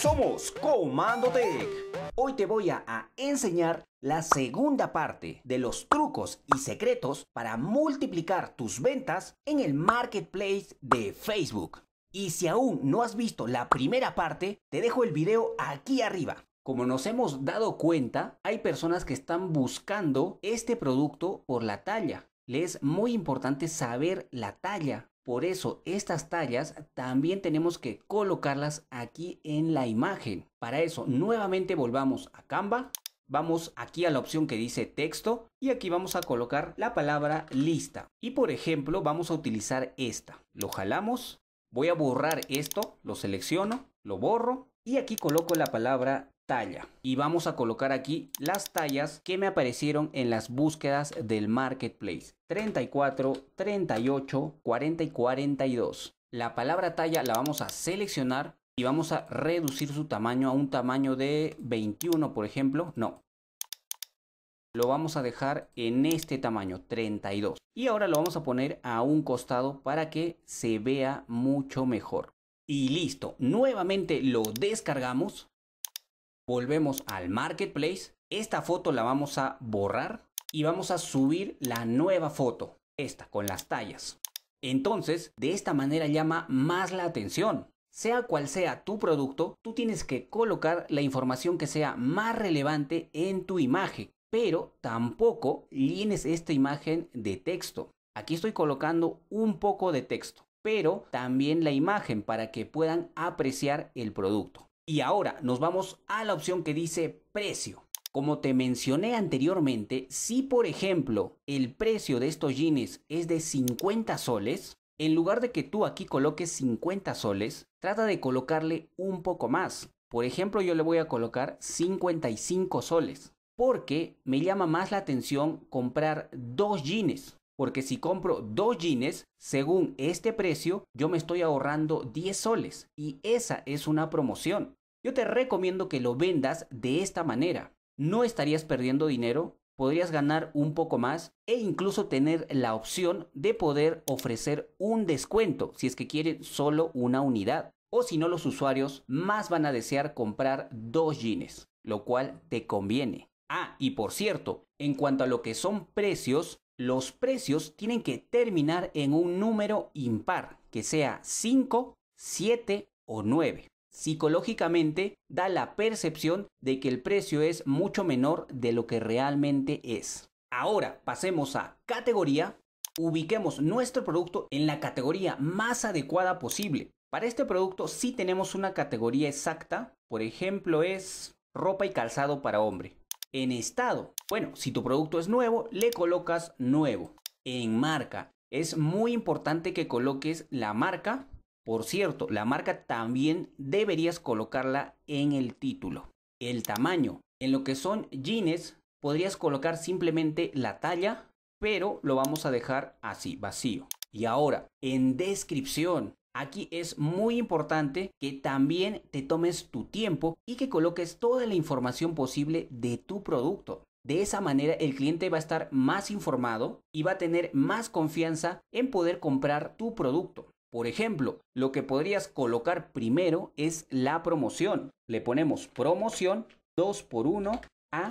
Somos Comando Tech. Hoy te voy a, enseñar la segunda parte de los trucos y secretos para multiplicar tus ventas en el marketplace de Facebook. Y si aún no has visto la primera parte, te dejo el video aquí arriba. Como nos hemos dado cuenta, hay personas que están buscando este producto por la talla. Les es muy importante saber la talla por eso estas tallas también tenemos que colocarlas aquí en la imagen. Para eso nuevamente volvamos a Canva. Vamos aquí a la opción que dice texto y aquí vamos a colocar la palabra lista. Y por ejemplo vamos a utilizar esta. Lo jalamos, voy a borrar esto, lo selecciono, lo borro y aquí coloco la palabra talla y vamos a colocar aquí las tallas que me aparecieron en las búsquedas del marketplace 34 38 40 y 42 la palabra talla la vamos a seleccionar y vamos a reducir su tamaño a un tamaño de 21 por ejemplo no lo vamos a dejar en este tamaño 32 y ahora lo vamos a poner a un costado para que se vea mucho mejor y listo nuevamente lo descargamos volvemos al marketplace, esta foto la vamos a borrar y vamos a subir la nueva foto, esta con las tallas. Entonces, de esta manera llama más la atención. Sea cual sea tu producto, tú tienes que colocar la información que sea más relevante en tu imagen, pero tampoco llenes esta imagen de texto. Aquí estoy colocando un poco de texto, pero también la imagen para que puedan apreciar el producto. Y ahora nos vamos a la opción que dice precio. Como te mencioné anteriormente, si por ejemplo el precio de estos jeans es de 50 soles, en lugar de que tú aquí coloques 50 soles, trata de colocarle un poco más. Por ejemplo, yo le voy a colocar 55 soles, porque me llama más la atención comprar dos jeans porque si compro dos jeans, según este precio, yo me estoy ahorrando 10 soles. Y esa es una promoción. Yo te recomiendo que lo vendas de esta manera. No estarías perdiendo dinero, podrías ganar un poco más e incluso tener la opción de poder ofrecer un descuento si es que quieren solo una unidad. O si no, los usuarios más van a desear comprar dos jeans, lo cual te conviene. Ah, y por cierto, en cuanto a lo que son precios, los precios tienen que terminar en un número impar, que sea 5, 7 o 9. Psicológicamente da la percepción de que el precio es mucho menor de lo que realmente es. Ahora pasemos a categoría. Ubiquemos nuestro producto en la categoría más adecuada posible. Para este producto sí tenemos una categoría exacta. Por ejemplo es ropa y calzado para hombre. En estado, bueno, si tu producto es nuevo, le colocas nuevo. En marca, es muy importante que coloques la marca. Por cierto, la marca también deberías colocarla en el título. El tamaño, en lo que son jeans, podrías colocar simplemente la talla, pero lo vamos a dejar así, vacío. Y ahora, en descripción, Aquí es muy importante que también te tomes tu tiempo y que coloques toda la información posible de tu producto. De esa manera el cliente va a estar más informado y va a tener más confianza en poder comprar tu producto. Por ejemplo, lo que podrías colocar primero es la promoción. Le ponemos promoción 2x1 a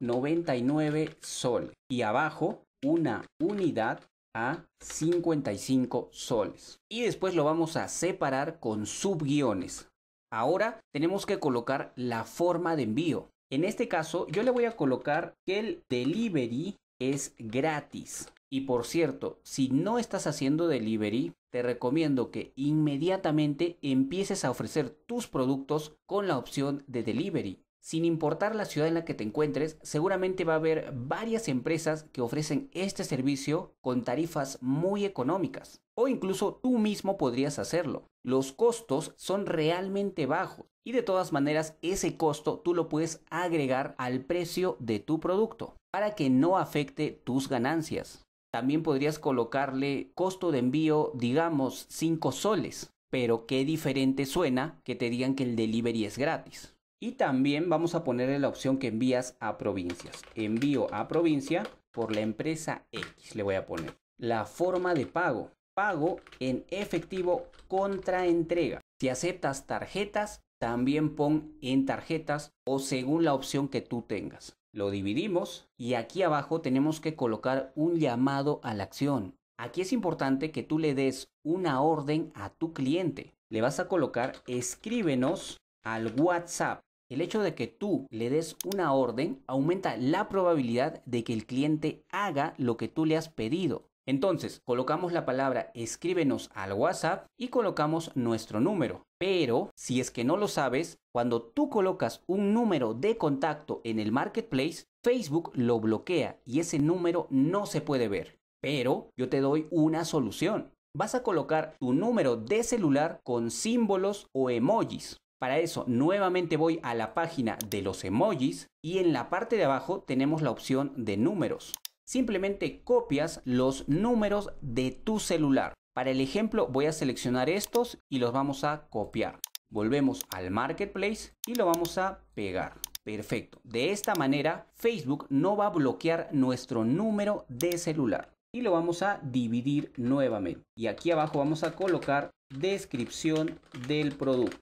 99 sol y abajo una unidad a 55 soles. Y después lo vamos a separar con subguiones. Ahora tenemos que colocar la forma de envío. En este caso yo le voy a colocar que el delivery es gratis. Y por cierto, si no estás haciendo delivery, te recomiendo que inmediatamente empieces a ofrecer tus productos con la opción de delivery. Sin importar la ciudad en la que te encuentres, seguramente va a haber varias empresas que ofrecen este servicio con tarifas muy económicas. O incluso tú mismo podrías hacerlo. Los costos son realmente bajos y de todas maneras ese costo tú lo puedes agregar al precio de tu producto para que no afecte tus ganancias. También podrías colocarle costo de envío, digamos, 5 soles. Pero qué diferente suena que te digan que el delivery es gratis. Y también vamos a ponerle la opción que envías a provincias. Envío a provincia por la empresa X, le voy a poner. La forma de pago. Pago en efectivo contra entrega. Si aceptas tarjetas, también pon en tarjetas o según la opción que tú tengas. Lo dividimos y aquí abajo tenemos que colocar un llamado a la acción. Aquí es importante que tú le des una orden a tu cliente. Le vas a colocar escríbenos al WhatsApp el hecho de que tú le des una orden aumenta la probabilidad de que el cliente haga lo que tú le has pedido. Entonces, colocamos la palabra escríbenos al WhatsApp y colocamos nuestro número. Pero, si es que no lo sabes, cuando tú colocas un número de contacto en el marketplace, Facebook lo bloquea y ese número no se puede ver. Pero yo te doy una solución. Vas a colocar tu número de celular con símbolos o emojis. Para eso nuevamente voy a la página de los emojis y en la parte de abajo tenemos la opción de números. Simplemente copias los números de tu celular. Para el ejemplo voy a seleccionar estos y los vamos a copiar. Volvemos al Marketplace y lo vamos a pegar. Perfecto. De esta manera Facebook no va a bloquear nuestro número de celular. Y lo vamos a dividir nuevamente. Y aquí abajo vamos a colocar descripción del producto.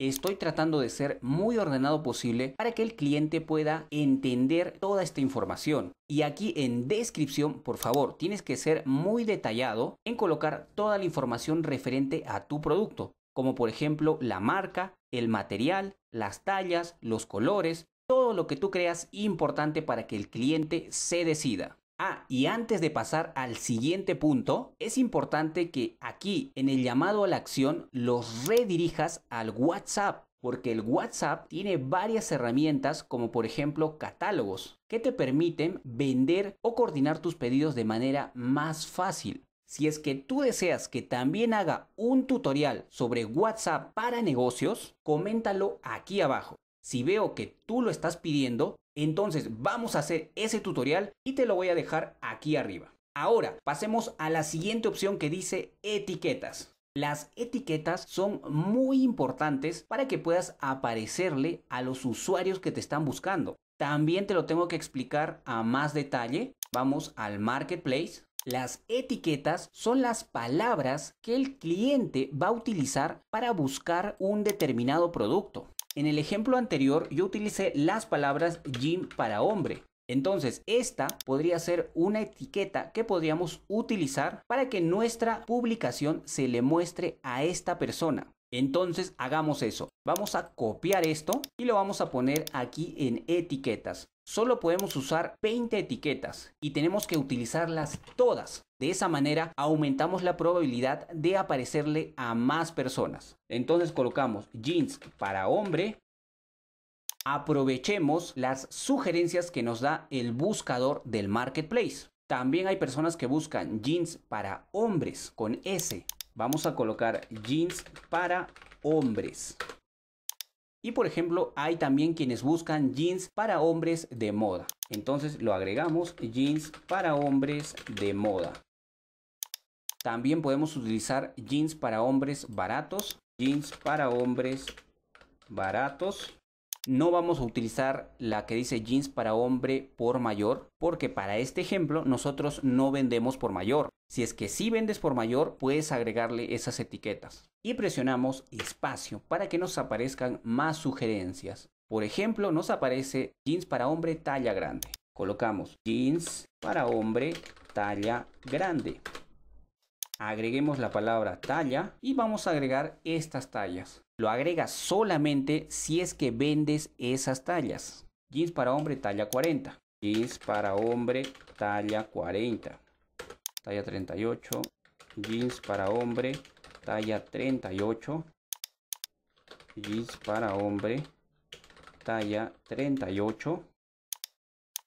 Estoy tratando de ser muy ordenado posible para que el cliente pueda entender toda esta información. Y aquí en descripción, por favor, tienes que ser muy detallado en colocar toda la información referente a tu producto, como por ejemplo la marca, el material, las tallas, los colores, todo lo que tú creas importante para que el cliente se decida. Ah, y antes de pasar al siguiente punto, es importante que aquí en el llamado a la acción los redirijas al WhatsApp porque el WhatsApp tiene varias herramientas como por ejemplo catálogos que te permiten vender o coordinar tus pedidos de manera más fácil. Si es que tú deseas que también haga un tutorial sobre WhatsApp para negocios, coméntalo aquí abajo. Si veo que tú lo estás pidiendo, entonces vamos a hacer ese tutorial y te lo voy a dejar aquí arriba. Ahora, pasemos a la siguiente opción que dice etiquetas. Las etiquetas son muy importantes para que puedas aparecerle a los usuarios que te están buscando. También te lo tengo que explicar a más detalle. Vamos al marketplace. Las etiquetas son las palabras que el cliente va a utilizar para buscar un determinado producto. En el ejemplo anterior yo utilicé las palabras gym para hombre. Entonces, esta podría ser una etiqueta que podríamos utilizar para que nuestra publicación se le muestre a esta persona. Entonces, hagamos eso. Vamos a copiar esto y lo vamos a poner aquí en etiquetas. Solo podemos usar 20 etiquetas y tenemos que utilizarlas todas. De esa manera aumentamos la probabilidad de aparecerle a más personas. Entonces colocamos jeans para hombre. Aprovechemos las sugerencias que nos da el buscador del marketplace. También hay personas que buscan jeans para hombres con S. Vamos a colocar jeans para hombres. Y por ejemplo, hay también quienes buscan jeans para hombres de moda. Entonces lo agregamos jeans para hombres de moda. También podemos utilizar jeans para hombres baratos. Jeans para hombres baratos. No vamos a utilizar la que dice jeans para hombre por mayor, porque para este ejemplo nosotros no vendemos por mayor. Si es que sí vendes por mayor, puedes agregarle esas etiquetas. Y presionamos espacio para que nos aparezcan más sugerencias. Por ejemplo, nos aparece jeans para hombre talla grande. Colocamos jeans para hombre talla grande agreguemos la palabra talla y vamos a agregar estas tallas. Lo agregas solamente si es que vendes esas tallas. Jeans para hombre talla 40. Jeans para hombre talla 40. Talla 38. Jeans para hombre talla 38. Jeans para hombre talla 38.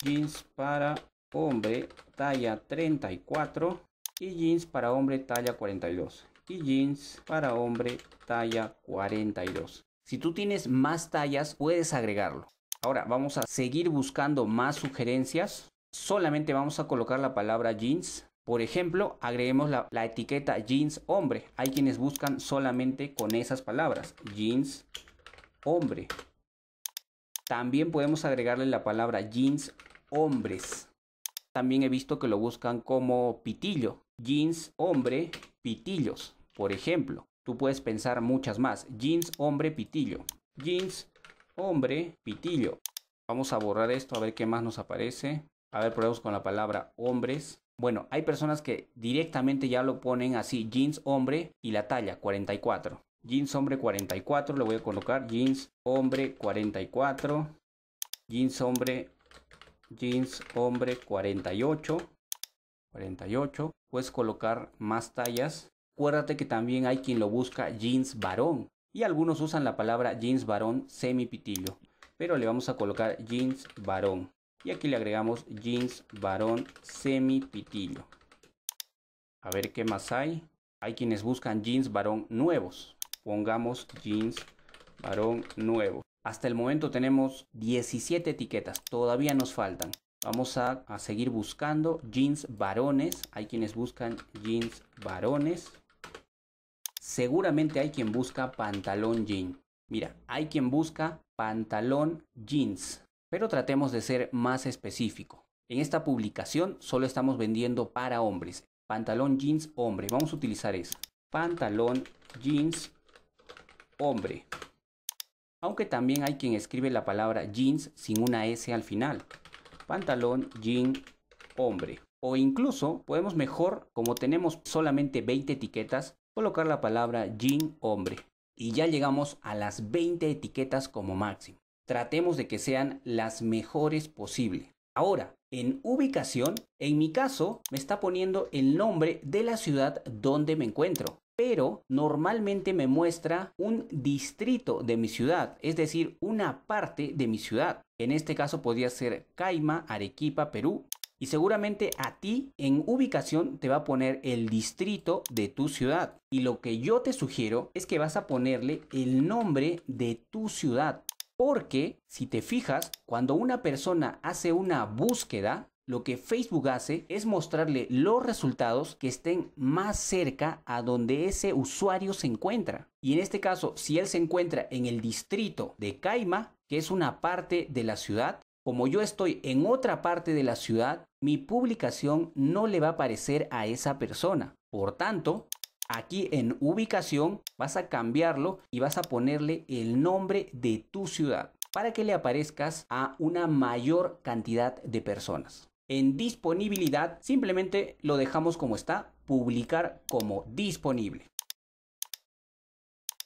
Jeans para hombre talla 34 y jeans para hombre talla 42 y jeans para hombre talla 42. Si tú tienes más tallas, puedes agregarlo. Ahora vamos a seguir buscando más sugerencias. Solamente vamos a colocar la palabra jeans. Por ejemplo, agreguemos la, la etiqueta jeans hombre. Hay quienes buscan solamente con esas palabras. Jeans hombre. También podemos agregarle la palabra jeans hombres. También he visto que lo buscan como pitillo jeans hombre, pitillos, por ejemplo. Tú puedes pensar muchas más. Jeans hombre, pitillo. Jeans hombre, pitillo. Vamos a borrar esto a ver qué más nos aparece. A ver, probemos con la palabra hombres. Bueno, hay personas que directamente ya lo ponen así, jeans hombre y la talla 44. Jeans hombre 44, le voy a colocar jeans hombre 44. Jeans hombre, jeans hombre 48. 48 puedes colocar más tallas. Acuérdate que también hay quien lo busca jeans varón y algunos usan la palabra jeans varón pitillo pero le vamos a colocar jeans varón y aquí le agregamos jeans varón pitillo A ver qué más hay. Hay quienes buscan jeans varón nuevos. Pongamos jeans varón nuevo. Hasta el momento tenemos 17 etiquetas, todavía nos faltan. Vamos a, seguir buscando jeans varones. Hay quienes buscan jeans varones. Seguramente hay quien busca pantalón jean. Mira, hay quien busca pantalón jeans. Pero tratemos de ser más específico. En esta publicación solo estamos vendiendo para hombres. Pantalón jeans hombre. Vamos a utilizar eso. Pantalón jeans hombre. Aunque también hay quien escribe la palabra jeans sin una S al final pantalón, jean, hombre. O incluso podemos mejor, como tenemos solamente 20 etiquetas, colocar la palabra jean hombre. Y ya llegamos a las 20 etiquetas como máximo. Tratemos de que sean las mejores posible. Ahora, en ubicación, en mi caso, me está poniendo el nombre de la ciudad donde me encuentro pero normalmente me muestra un distrito de mi ciudad, es decir, una parte de mi ciudad. En este caso podría ser Caima, Arequipa, Perú. Y seguramente a ti en ubicación te va a poner el distrito de tu ciudad. Y lo que yo te sugiero es que vas a ponerle el nombre de tu ciudad. Porque si te fijas, cuando una persona hace una búsqueda, lo que Facebook hace es mostrarle los resultados que estén más cerca a donde ese usuario se encuentra. Y en este caso, si él se encuentra en el distrito de Caima, que es una parte de la ciudad, como yo estoy en otra parte de la ciudad, mi publicación no le va a aparecer a esa persona. Por tanto, aquí en ubicación vas a cambiarlo y vas a ponerle el nombre de tu ciudad para que le aparezcas a una mayor cantidad de personas. En disponibilidad simplemente lo dejamos como está, publicar como disponible.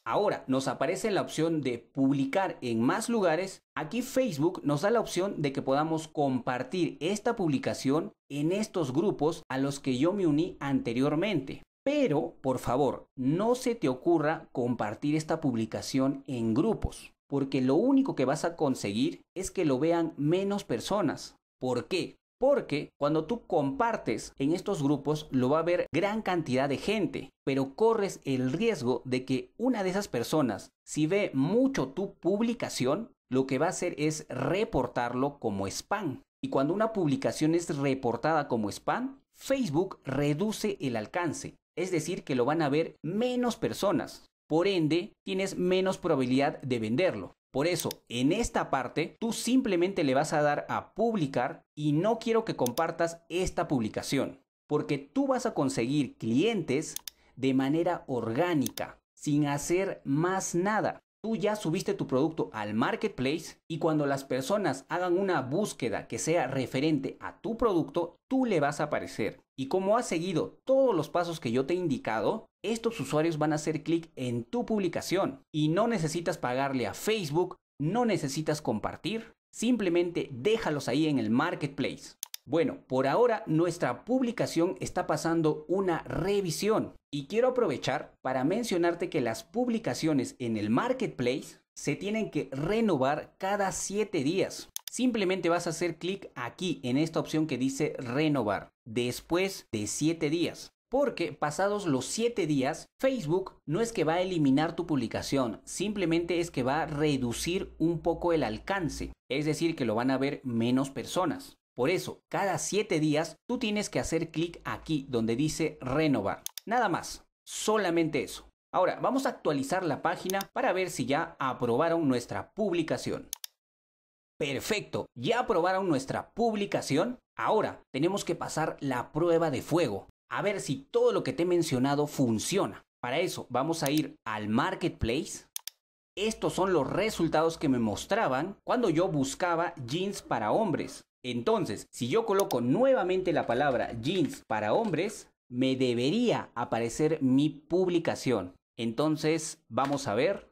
Ahora nos aparece la opción de publicar en más lugares. Aquí Facebook nos da la opción de que podamos compartir esta publicación en estos grupos a los que yo me uní anteriormente. Pero, por favor, no se te ocurra compartir esta publicación en grupos, porque lo único que vas a conseguir es que lo vean menos personas. ¿Por qué? Porque cuando tú compartes en estos grupos lo va a ver gran cantidad de gente, pero corres el riesgo de que una de esas personas, si ve mucho tu publicación, lo que va a hacer es reportarlo como spam. Y cuando una publicación es reportada como spam, Facebook reduce el alcance, es decir, que lo van a ver menos personas. Por ende, tienes menos probabilidad de venderlo. Por eso, en esta parte, tú simplemente le vas a dar a publicar y no quiero que compartas esta publicación, porque tú vas a conseguir clientes de manera orgánica, sin hacer más nada. Tú ya subiste tu producto al marketplace y cuando las personas hagan una búsqueda que sea referente a tu producto, tú le vas a aparecer. Y como has seguido todos los pasos que yo te he indicado, estos usuarios van a hacer clic en tu publicación y no necesitas pagarle a Facebook, no necesitas compartir, simplemente déjalos ahí en el marketplace. Bueno, por ahora nuestra publicación está pasando una revisión y quiero aprovechar para mencionarte que las publicaciones en el marketplace se tienen que renovar cada 7 días. Simplemente vas a hacer clic aquí en esta opción que dice renovar después de 7 días. Porque pasados los 7 días, Facebook no es que va a eliminar tu publicación, simplemente es que va a reducir un poco el alcance, es decir, que lo van a ver menos personas. Por eso, cada 7 días tú tienes que hacer clic aquí donde dice renovar. Nada más, solamente eso. Ahora, vamos a actualizar la página para ver si ya aprobaron nuestra publicación. Perfecto, ya aprobaron nuestra publicación. Ahora tenemos que pasar la prueba de fuego, a ver si todo lo que te he mencionado funciona. Para eso vamos a ir al marketplace. Estos son los resultados que me mostraban cuando yo buscaba jeans para hombres. Entonces, si yo coloco nuevamente la palabra jeans para hombres, me debería aparecer mi publicación. Entonces, vamos a ver.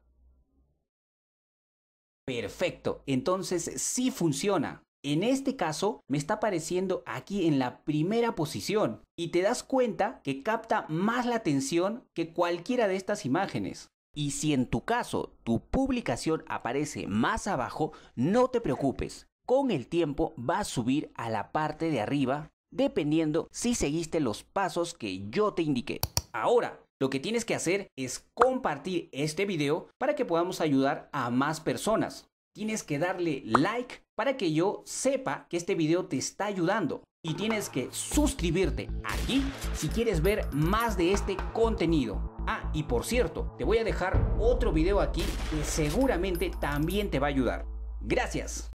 Perfecto, entonces sí funciona. En este caso, me está apareciendo aquí en la primera posición y te das cuenta que capta más la atención que cualquiera de estas imágenes. Y si en tu caso tu publicación aparece más abajo, no te preocupes, con el tiempo va a subir a la parte de arriba dependiendo si seguiste los pasos que yo te indiqué. Ahora, lo que tienes que hacer es compartir este video para que podamos ayudar a más personas. Tienes que darle like para que yo sepa que este video te está ayudando. Y tienes que suscribirte aquí si quieres ver más de este contenido. Ah, y por cierto, te voy a dejar otro video aquí que seguramente también te va a ayudar. Gracias.